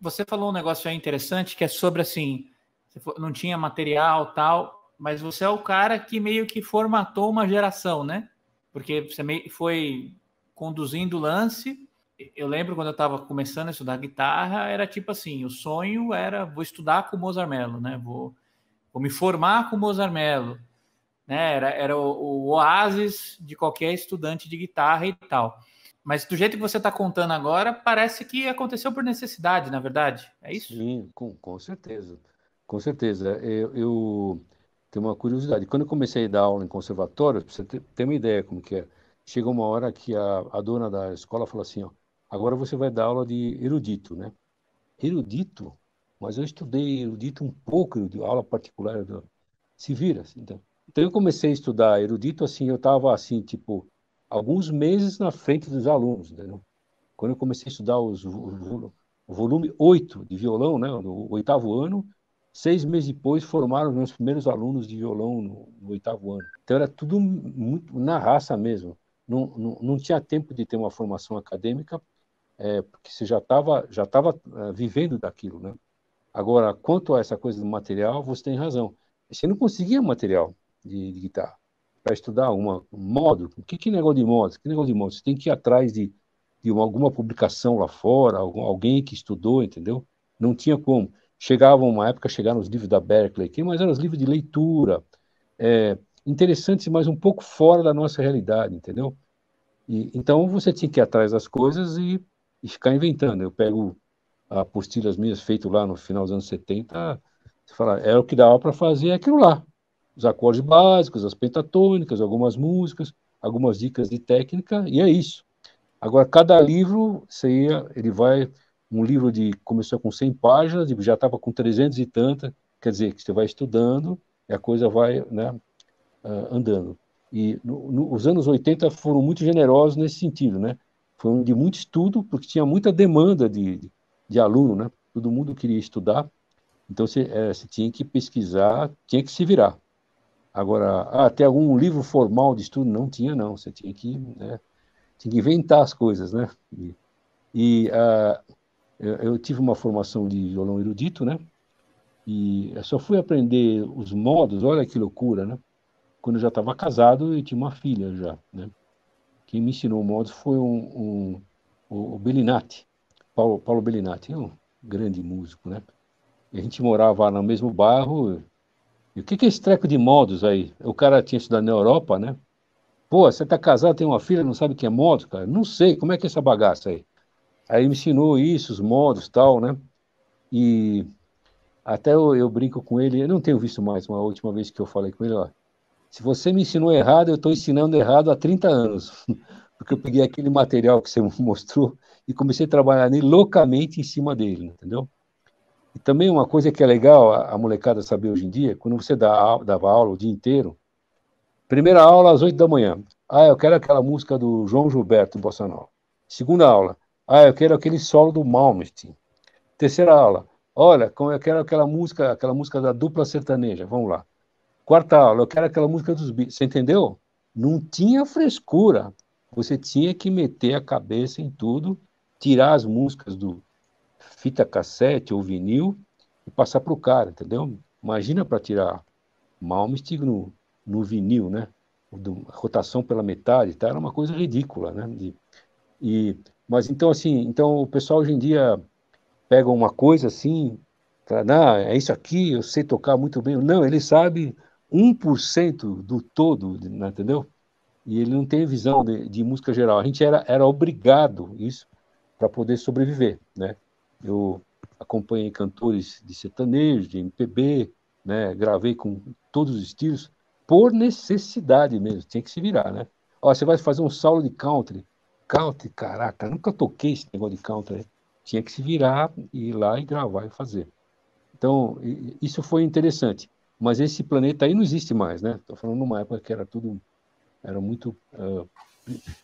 você falou um negócio aí interessante que é sobre assim, não tinha material tal, mas você é o cara que meio que formatou uma geração, né? Porque você meio foi conduzindo o lance. Eu lembro quando eu estava começando a estudar guitarra, era tipo assim, o sonho era vou estudar com o Mozart Mello, né? Vou, vou me formar com o Mozart Mello, né? Era, era o, o oásis de qualquer estudante de guitarra e tal. Mas do jeito que você está contando agora, parece que aconteceu por necessidade, na verdade. É isso? Sim, com, com certeza. Com certeza. É, eu, eu tenho uma curiosidade. Quando eu comecei a dar aula em conservatório, para você ter, ter, uma ideia como que é, chega uma hora que a, a dona da escola fala assim, ó, agora você vai dar aula de erudito, né? Erudito? Mas eu estudei erudito um pouco, de aula particular. Do... Se vira, assim, então. Então eu comecei a estudar erudito, assim, eu estava assim, tipo alguns meses na frente dos alunos. Entendeu? Né? Quando eu comecei a estudar os, o, o volume 8 de violão, né, no oitavo ano, seis meses depois formaram meus primeiros alunos de violão no, no oitavo ano. Então era tudo muito na raça mesmo. Não, não, não tinha tempo de ter uma formação acadêmica, é, porque você já estava já tava, é, vivendo daquilo. Né? Agora, quanto a essa coisa do material, você tem razão. Você não conseguia material de, de guitarra para estudar uma módulo. Que, que negócio de módulo? Que negócio de modo, Você tem que ir atrás de, de uma, alguma publicação lá fora, algum, alguém que estudou, entendeu? Não tinha como. Chegava uma época, chegaram os livros da Berkeley, aqui, mas eram os livros de leitura, é, interessantes, mas um pouco fora da nossa realidade, entendeu? E, então você tinha que ir atrás das coisas e, e ficar inventando. Eu pego apostilas minhas feito lá no final dos anos 70, você fala, era é o que dava para fazer é aquilo lá os acordes básicos, as pentatônicas, algumas músicas, algumas dicas de técnica, e é isso. Agora, cada livro, seria, ele vai, um livro de começou com 100 páginas, já estava com 300 e tanta, quer dizer, que você vai estudando e a coisa vai né, ah, andando. E no, no, os anos 80 foram muito generosos nesse sentido, né? Foi um de muito estudo, porque tinha muita demanda de, de, de aluno, né? Todo mundo queria estudar, então você, é, você tinha que pesquisar, tinha que se virar. Agora, até ah, algum livro formal de estudo? Não tinha, não. Você tinha que, né, tinha que inventar as coisas, né? E, e ah, eu, eu, tive uma formação de violão erudito, né? E eu só fui aprender os modos, olha que loucura, né? Quando eu já estava casado e tinha uma filha já, né? Quem me ensinou modos foi um, um o Bellinati, Paulo, Paulo Bellinati, é um grande músico, né? a gente morava no mesmo bairro, e o que, que é esse treco de modos aí? O cara tinha estudado na Europa, né? Pô, você tá casado, tem uma filha, não sabe o que é modos, cara? Não sei, como é que é essa bagaça aí? Aí me ensinou isso, os modos tal, né? E até eu, eu, brinco com ele, eu não tenho visto mais, uma última vez que eu falei com ele, ó, se você me ensinou errado, eu estou ensinando errado há 30 anos, porque eu peguei aquele material que você mostrou e comecei a trabalhar nele loucamente em cima dele, entendeu? E também uma coisa que é legal a, molecada saber hoje em dia, quando você dá, dava aula o dia inteiro, primeira aula às oito da manhã, ah, eu quero aquela música do João Gilberto Bossa Nova. Segunda aula, ah, eu quero aquele solo do Malmsteen. Terceira aula, olha, eu quero aquela música, aquela música da dupla sertaneja, vamos lá. Quarta aula, eu quero aquela música dos Beatles, você entendeu? Não tinha frescura. Você tinha que meter a cabeça em tudo, tirar as músicas do, fita cassete ou vinil e passar para o cara, entendeu? Imagina para tirar um no, no vinil, né? rotação pela metade, tá? Era uma coisa ridícula, né? De, e, mas então, assim, então o pessoal hoje em dia pega uma coisa assim, fala, ah, é isso aqui, eu sei tocar muito bem. Não, ele sabe 1% do todo, né? entendeu? E ele não tem visão de, de música geral. A gente era, era obrigado isso para poder sobreviver, né? Eu acompanhei cantores de sertanejo, de MPB, né? gravei com todos os estilos, por necessidade mesmo, tinha que se virar, né? Ó, você vai fazer um solo de country. Country, caraca, nunca toquei esse negócio de country. Né? Tinha que se virar, ir lá e gravar e fazer. Então, isso foi interessante. Mas esse planeta aí não existe mais, né? Estou falando numa época que era tudo, era muito uh,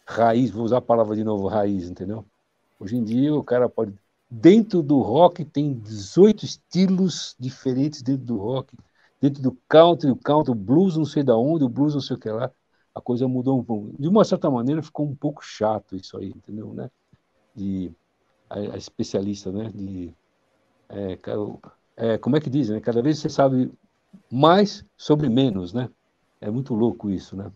raiz, vou usar a palavra de novo, raiz, entendeu? Hoje em dia o cara pode Dentro do rock tem 18 estilos diferentes dentro do rock. Dentro do country, o country, o blues não sei da onde, o blues não sei o que lá. A coisa mudou um pouco. De uma certa maneira ficou um pouco chato isso aí, entendeu, né? De a, a especialista, né? De é, é, como é que diz, né? Cada vez você sabe mais sobre menos, né? É muito louco isso, né?